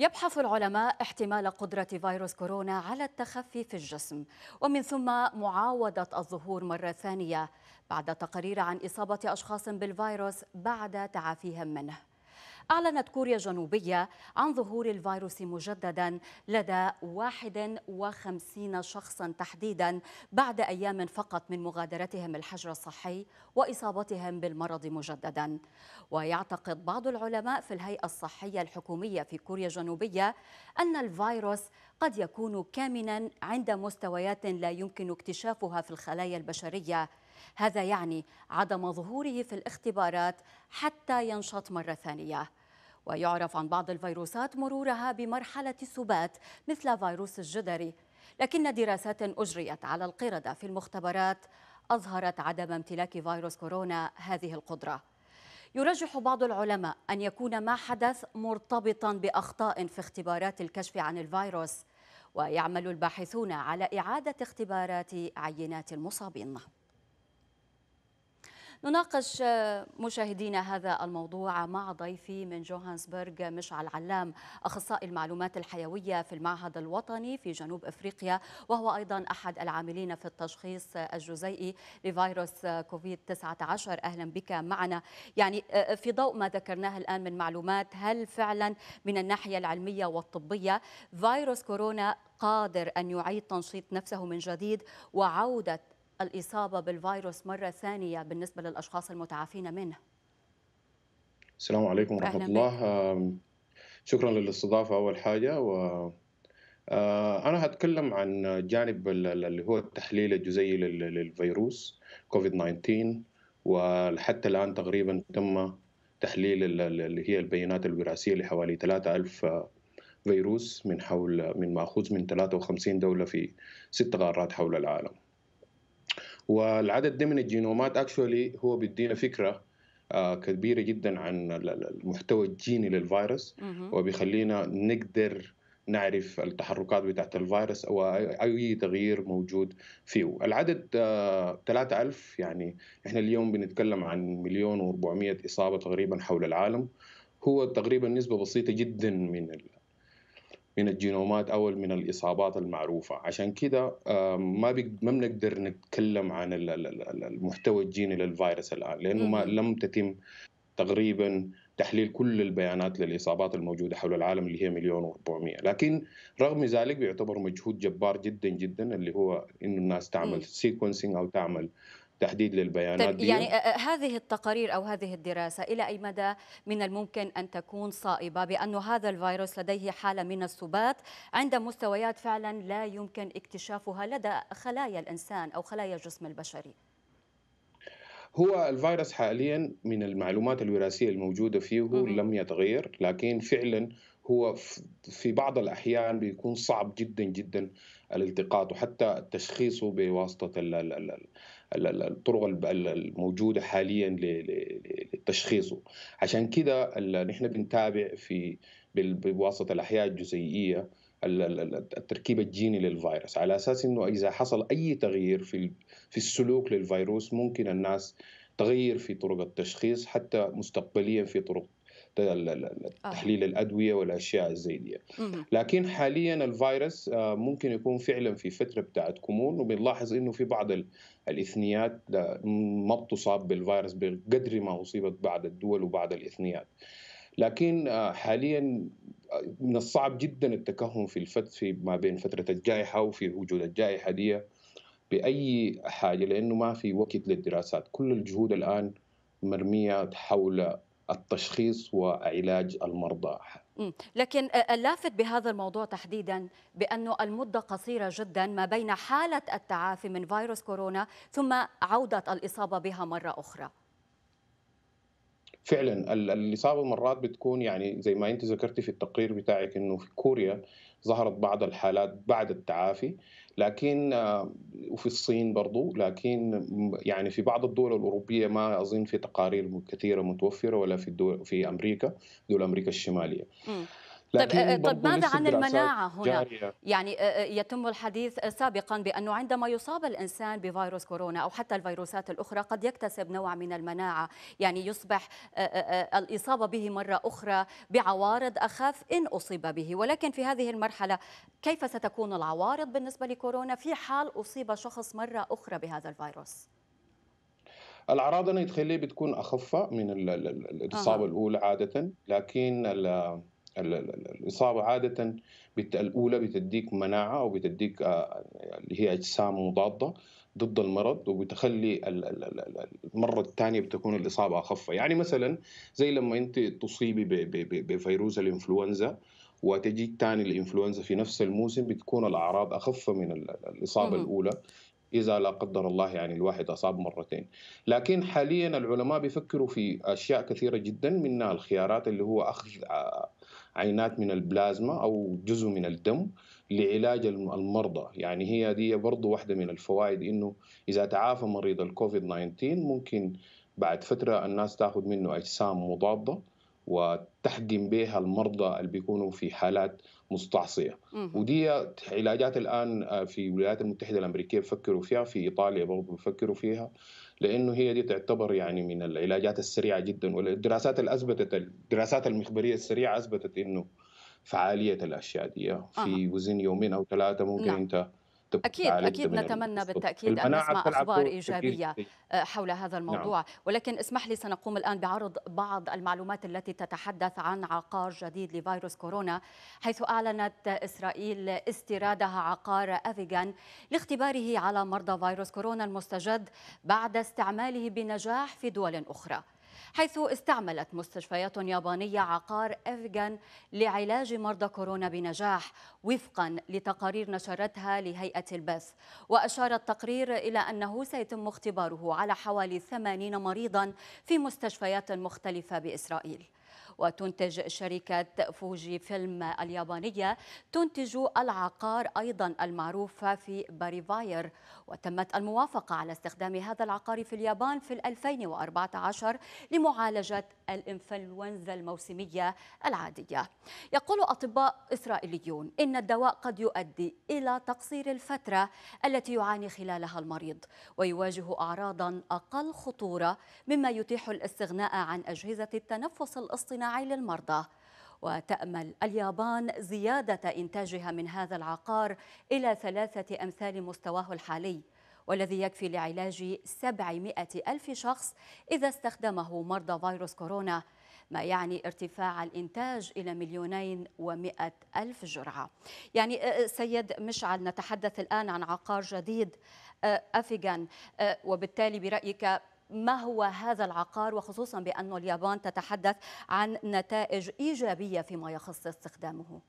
يبحث العلماء احتمال قدرة فيروس كورونا على التخفي في الجسم ومن ثم معاودة الظهور مرة ثانية بعد تقارير عن إصابة أشخاص بالفيروس بعد تعافيهم منه أعلنت كوريا الجنوبية عن ظهور الفيروس مجددا لدى 51 شخصا تحديدا بعد أيام فقط من مغادرتهم الحجر الصحي وإصابتهم بالمرض مجددا ويعتقد بعض العلماء في الهيئة الصحية الحكومية في كوريا الجنوبية أن الفيروس قد يكون كامنا عند مستويات لا يمكن اكتشافها في الخلايا البشريه هذا يعني عدم ظهوره في الاختبارات حتى ينشط مره ثانيه ويعرف عن بعض الفيروسات مرورها بمرحلة السبات مثل فيروس الجدري لكن دراسات أجريت على القردة في المختبرات أظهرت عدم امتلاك فيروس كورونا هذه القدرة يرجح بعض العلماء أن يكون ما حدث مرتبطا بأخطاء في اختبارات الكشف عن الفيروس ويعمل الباحثون على إعادة اختبارات عينات المصابين نناقش آه، مشاهدينا هذا الموضوع مع ضيفي من جوهانسبرغ مشعل علام أخصائي المعلومات الحيوية في المعهد الوطني في جنوب أفريقيا وهو أيضا أحد العاملين في التشخيص الجزيئي لفيروس كوفيد 19 أهلا بك معنا يعني آه، آه، في ضوء ما ذكرناه الآن من معلومات هل فعلا من الناحية العلمية والطبية فيروس كورونا قادر أن يعيد تنشيط نفسه من جديد وعودة الإصابة بالفيروس مرة ثانية بالنسبة للأشخاص المتعافين منه السلام عليكم ورحمة الله شكرا للاستضافة أول حاجة و أنا هتكلم عن جانب اللي هو التحليل الجزيي للفيروس كوفيد 19 وحتى الآن تقريبا تم تحليل اللي هي البيانات الوراثية لحوالي 3000 فيروس من حول من مأخوذ من 53 دولة في ست قارات حول العالم والعدد ده من الجينومات اكشولي هو بيدينا فكره آه، كبيره جدا عن المحتوى الجيني للفيروس وبيخلينا نقدر نعرف التحركات بتاعت الفيروس او اي تغيير موجود فيه العدد 3000 آه، يعني احنا اليوم بنتكلم عن مليون و400 اصابه تقريبا حول العالم هو تقريبا نسبه بسيطه جدا من من الجينومات او من الاصابات المعروفه عشان كده آه، ما ما بنقدر نتكلم عن المحتوى الجيني للفيروس الان لانه ما لم تتم تقريبا تحليل كل البيانات للاصابات الموجوده حول العالم اللي هي مليون و400 لكن رغم ذلك بيعتبر مجهود جبار جدا جدا اللي هو انه الناس تعمل سيكونسينج او تعمل تحديد للبيانات طيب يعني آه، آه، هذه التقارير أو هذه الدراسة إلى أي مدى من الممكن أن تكون صائبة بأن هذا الفيروس لديه حالة من السبات عند مستويات فعلا لا يمكن اكتشافها لدى خلايا الإنسان أو خلايا الجسم البشري هو الفيروس حاليا من المعلومات الوراثية الموجودة فيه مم. لم يتغير لكن فعلا هو في بعض الأحيان بيكون صعب جدا جدا الالتقاط وحتى تشخيصه بواسطة الطرق الموجوده حاليا لتشخيصه عشان كده نحن بنتابع في بواسطه الاحياء الجزيئيه التركيب الجيني للفيروس على اساس انه اذا حصل اي تغيير في في السلوك للفيروس ممكن الناس تغير في طرق التشخيص حتى مستقبليا في طرق آه. تحليل الادويه والاشياء زي دي لكن حاليا الفيروس آه، ممكن يكون فعلا في فتره بتاعت كمون وبنلاحظ انه في بعض الاثنيات ما بتصاب بالفيروس بقدر ما اصيبت بعض الدول وبعض الاثنيات لكن آه، حاليا من الصعب جدا التكهن في الفت في ما بين فتره الجائحه وفي وجود الجائحه دي باي حاجه لانه ما في وقت للدراسات كل الجهود الان مرميه حول التشخيص وعلاج المرضى لكن آه، اللافت بهذا الموضوع تحديدا بأن المدة قصيرة جدا ما بين حالة التعافي من فيروس كورونا ثم عودة الإصابة بها مرة أخرى فعلا الاصابه مرات بتكون يعني زي ما انت ذكرتي في التقرير بتاعك انه في كوريا ظهرت بعض الحالات بعد التعافي لكن آه، وفي الصين برضو لكن يعني في بعض الدول الأوروبية ما أظن في تقارير كثيرة متوفرة ولا في الدول في أمريكا دول أمريكا الشمالية م. طيب, آه، آه، طيب ماذا عن المناعة هنا؟ جارية. يعني آه، يتم الحديث سابقا بأنه عندما يصاب الإنسان بفيروس كورونا أو حتى الفيروسات الأخرى قد يكتسب نوع من المناعة يعني يصبح الإصابة به مرة أخرى بعوارض أخف إن أصيب به ولكن في هذه المرحلة كيف ستكون العوارض بالنسبة لكورونا في حال أصيب شخص مرة أخرى بهذا الفيروس؟ الأعراض أنا يتخيل بتكون أخف من الإصابة آه. الأولى عادة لكن الاصابه عاده الاولى بتديك مناعه او بتديك آه، اللي هي اجسام مضاده ضد المرض وبتخلي المره الثانيه بتكون الاصابه اخف يعني مثلا زي لما انت تصيبي بفيروس الانفلونزا وتجي ثاني الانفلونزا في نفس الموسم بتكون الاعراض اخف من الاصابه مم. الاولى اذا لا قدر الله يعني الواحد اصاب مرتين لكن حاليا العلماء بيفكروا في اشياء كثيره جدا منها الخيارات اللي هو اخذ آه، عينات من البلازما او جزء من الدم لعلاج المرضى يعني هي دي برضه واحده من الفوائد انه اذا تعافى مريض الكوفيد 19 ممكن بعد فتره الناس تاخذ منه اجسام مضاده وتحقن بها المرضى اللي بيكونوا في حالات مستعصيه ودي علاجات الان آه، في الولايات المتحده الامريكيه بفكروا فيها في ايطاليا برضه بفكروا فيها لانه هي دي تعتبر يعني من العلاجات السريعه جدا والدراسات اللي اثبتت الدراسات المخبريه السريعه اثبتت انه فعاليه الاشياء دي في آه. وزن يومين او ثلاثه ممكن نعم. انت اكيد اكيد نتمنى بالتاكيد ان نسمع اخبار ايجابيه حول هذا نعم. الموضوع نعم. ولكن اسمح لي سنقوم الان بعرض بعض المعلومات التي تتحدث عن عقار جديد لفيروس كورونا حيث اعلنت اسرائيل استيرادها عقار افيغان لاختباره على مرضى فيروس كورونا المستجد بعد استعماله بنجاح في دول اخرى حيث استعملت مستشفيات يابانية عقار أفغان لعلاج مرضى كورونا بنجاح وفقا لتقارير نشرتها لهيئة البث وأشار التقرير إلى أنه سيتم اختباره على حوالي 80 مريضا في مستشفيات مختلفة بإسرائيل وتنتج شركة فوجي فيلم اليابانية تنتج العقار أيضا المعروفة في باريفاير وتمت الموافقة على استخدام هذا العقار في اليابان في 2014 لمعالجة الإنفلونزا الموسمية العادية يقول أطباء إسرائيليون إن الدواء قد يؤدي إلى تقصير الفترة التي يعاني خلالها المريض ويواجه أعراضا أقل خطورة مما يتيح الاستغناء عن أجهزة التنفس الاصطناعي الصناعي للمرضى وتأمل اليابان زيادة إنتاجها من هذا العقار إلى ثلاثة أمثال مستواه الحالي والذي يكفي لعلاج 700 ألف شخص إذا استخدمه مرضى فيروس كورونا ما يعني ارتفاع الإنتاج إلى مليونين ومئة ألف جرعة يعني سيد مشعل نتحدث الآن عن عقار جديد أفيغان وبالتالي برأيك ما هو هذا العقار وخصوصا بأن اليابان تتحدث عن نتائج إيجابية فيما يخص استخدامه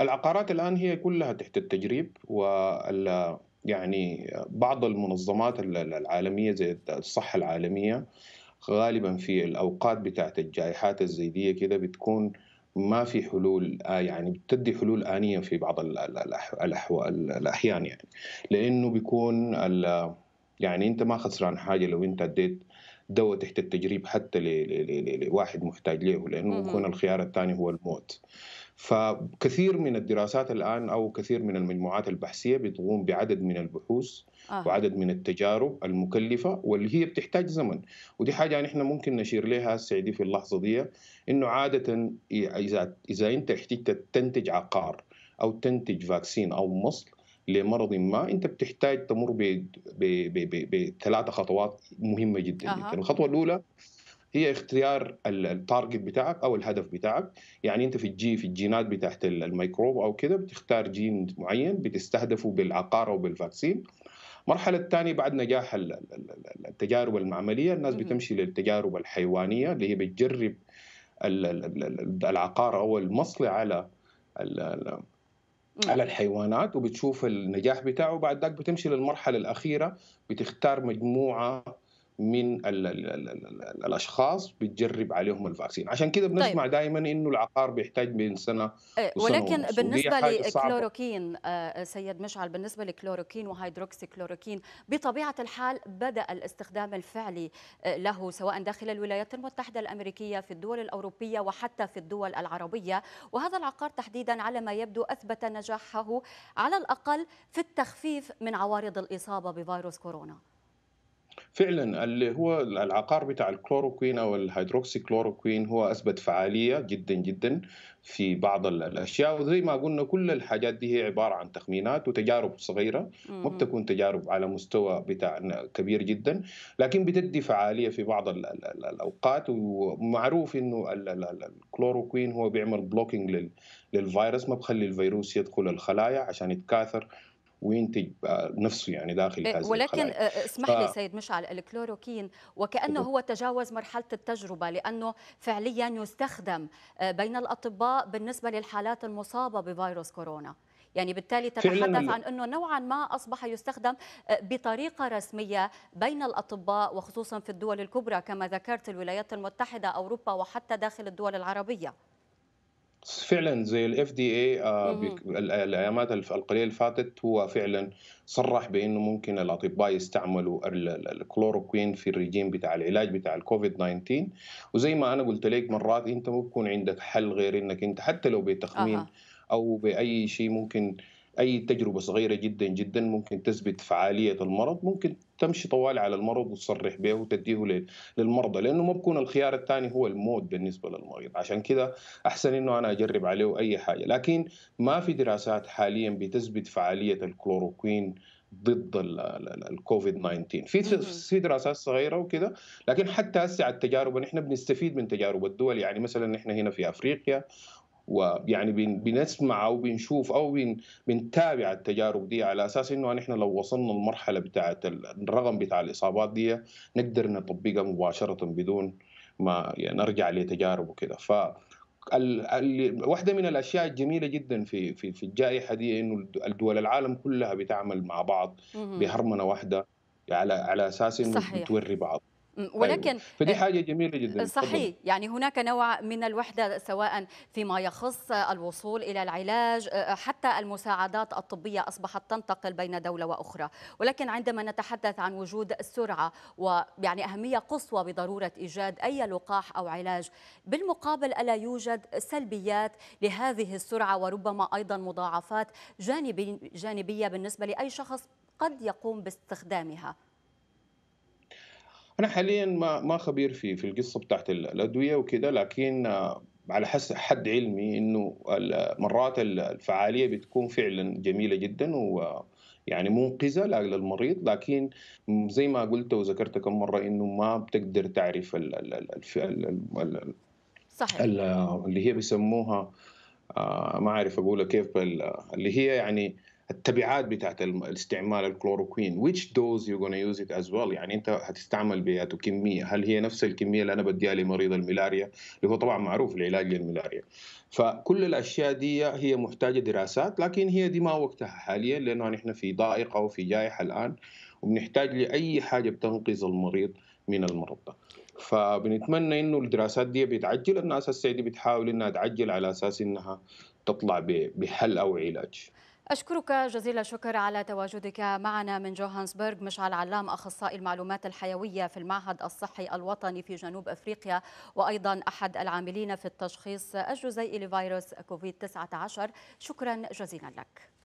العقارات الآن هي كلها تحت التجريب و يعني بعض المنظمات العالمية زي الصحة العالمية غالبا في الأوقات بتاعة الجائحات الزيدية كده بتكون ما في حلول آه، يعني بتدي حلول آنية في بعض الأحيان يعني لأنه بيكون يعني انت ما خسران حاجه لو انت اديت دواء تحت التجريب حتى لواحد محتاج له لانه يكون الخيار الثاني هو الموت فكثير من الدراسات الان او كثير من المجموعات البحثيه بتقوم بعدد من البحوث آه. وعدد من التجارب المكلفه واللي هي بتحتاج زمن ودي حاجه نحن يعني ممكن نشير لها السعيدي في اللحظه دي انه عاده اذا اذا انت احتجت تنتج عقار او تنتج فاكسين او مصل لمرض ما انت بتحتاج تمر بثلاثه خطوات مهمه جدا أه. يمكن الخطوه الاولى هي اختيار التارجت بتاعك او الهدف بتاعك يعني انت في الجي في الجينات بتاعت الميكروب او كده بتختار جين معين بتستهدفه بالعقار او بالفاكسين المرحله الثانيه بعد نجاح التجارب المعمليه الناس بتمشي للتجارب الحيوانيه اللي هي بتجرب العقار او المصل على على الحيوانات وبتشوف النجاح بتاعه وبعد ذاك بتمشي للمرحله الاخيره بتختار مجموعه من ال ال ال الـ الـ الاشخاص بتجرب عليهم الفاكسين عشان كده بنسمع طيب. دائما انه العقار بيحتاج بين سنه آه، ولكن وسنة بالنسبه للكلوروكين آه، آه، سيد مشعل بالنسبه للكلوروكين وهيدروكسي كلوروكين بطبيعه الحال بدا الاستخدام الفعلي له سواء داخل الولايات المتحده الامريكيه في الدول الاوروبيه وحتى في الدول العربيه وهذا العقار تحديدا على ما يبدو اثبت نجاحه على الاقل في التخفيف من عوارض الاصابه بفيروس كورونا فعلا اللي هو العقار بتاع الكلوروكوين او الهيدروكسي كلوروكوين هو اثبت فعاليه جدا جدا في بعض الاشياء وزي ما قلنا كل الحاجات دي هي عباره عن تخمينات وتجارب صغيره ما بتكون تجارب على مستوى بتاع كبير جدا لكن بتدي فعاليه في بعض الاوقات ومعروف انه الكلوروكوين هو بيعمل بلوكينج للفيروس ما بخلي الفيروس يدخل الخلايا عشان يتكاثر وينتج نفسه يعني داخل آه، هذه ولكن الخلايا. آه، آه، اسمح لي ف... سيد مشعل الكلوروكين وكانه هو تجاوز مرحله التجربه لانه فعليا يستخدم بين الاطباء بالنسبه للحالات المصابه بفيروس كورونا يعني بالتالي تتحدث عن انه نوعا ما اصبح يستخدم بطريقه رسميه بين الاطباء وخصوصا في الدول الكبرى كما ذكرت الولايات المتحده اوروبا وحتى داخل الدول العربيه فعلا زي الاف دي اي الايامات القليله اللي فاتت هو فعلا صرح بانه ممكن الاطباء يستعملوا الكلوروكوين في الرجيم بتاع العلاج بتاع الكوفيد 19 وزي ما انا قلت لك مرات انت ما عندك حل غير انك انت حتى لو بتخمين أه. او باي شيء ممكن اي تجربه صغيره جدا جدا ممكن تثبت فعاليه المرض ممكن تمشي طوال على المرض وتصرح به وتديه للمرضى لانه ما بكون الخيار الثاني هو الموت بالنسبه للمريض عشان كده احسن انه انا اجرب عليه اي حاجه لكن ما في دراسات حاليا بتثبت فعاليه الكلوروكوين ضد الكوفيد 19 في في دراسات صغيره وكذا لكن حتى هسه التجارب نحن بنستفيد من تجارب الدول يعني مثلا نحن هنا في افريقيا ويعني بنسمع او بنشوف او بنتابع التجارب دي على اساس انه نحن لو وصلنا المرحله بتاعه الرقم بتاع الاصابات دي نقدر نطبقها مباشره بدون ما يعني نرجع لتجارب وكذا ف واحده من الاشياء الجميله جدا في في في الجائحه دي انه الدول العالم كلها بتعمل مع بعض بهرمنه واحده على على اساس انه بتوري بعض طيب. ولكن أيوة. فدي حاجه جميله جدا صحيح طبعا. يعني هناك نوع من الوحده سواء فيما يخص الوصول الى العلاج آه، حتى المساعدات الطبيه اصبحت تنتقل بين دوله واخرى ولكن عندما نتحدث عن وجود السرعه ويعني اهميه قصوى بضروره ايجاد اي لقاح او علاج بالمقابل الا يوجد سلبيات لهذه السرعه وربما ايضا مضاعفات جانبيه بالنسبه لاي شخص قد يقوم باستخدامها انا حاليا ما ما خبير في في القصه بتاعت الادويه وكده لكن آه، على حسب حد علمي انه مرات الفعاليه بتكون فعلا جميله جدا و يعني منقذه للمريض لكن زي ما قلت وذكرت كم مره انه ما بتقدر تعرف ال ال ال صحيح اللي هي بيسموها آه، ما اعرف اقولها كيف اللي هي يعني التبعات بتاعت الاستعمال الكلوروكوين which dose يو gonna use it as well يعني انت هتستعمل بياته كميه هل هي نفس الكميه اللي انا بديها لمريض الملاريا اللي هو طبعا معروف العلاج للملاريا فكل الاشياء دي هي محتاجه دراسات لكن هي دي ما وقتها حاليا لانه نحن في ضائقه وفي جائحه الان وبنحتاج لاي حاجه بتنقذ المريض من المرض ده فبنتمنى انه الدراسات دي بتعجل الناس السعيده بتحاول انها تعجل على اساس انها تطلع بحل او علاج أشكرك جزيل الشكر على تواجدك معنا من جوهانسبرغ مشعل علام أخصائي المعلومات الحيوية في المعهد الصحي الوطني في جنوب أفريقيا وأيضا أحد العاملين في التشخيص الجزيئي لفيروس كوفيد-19 شكرا جزيلا لك